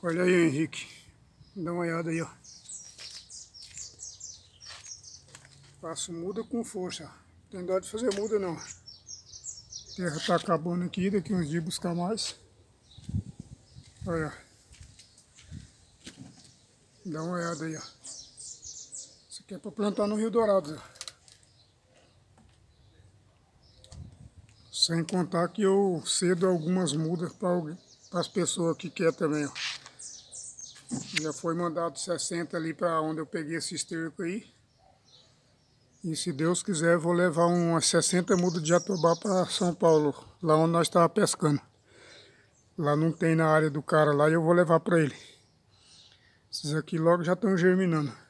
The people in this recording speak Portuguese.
Olha aí, Henrique. Dá uma olhada aí, ó. Faço muda com força. Não tem dó de fazer muda, não. A terra tá acabando aqui, daqui uns dias buscar mais. Olha. Dá uma olhada aí, ó. Isso aqui é pra plantar no Rio Dourado, ó. Sem contar que eu cedo algumas mudas para as pessoas que quer também, ó. Já foi mandado 60 ali para onde eu peguei esse esterco aí. E se Deus quiser, vou levar umas 60 mudas de jatobá para São Paulo, lá onde nós estávamos pescando. Lá não tem na área do cara lá e eu vou levar para ele. Esses aqui logo já estão germinando.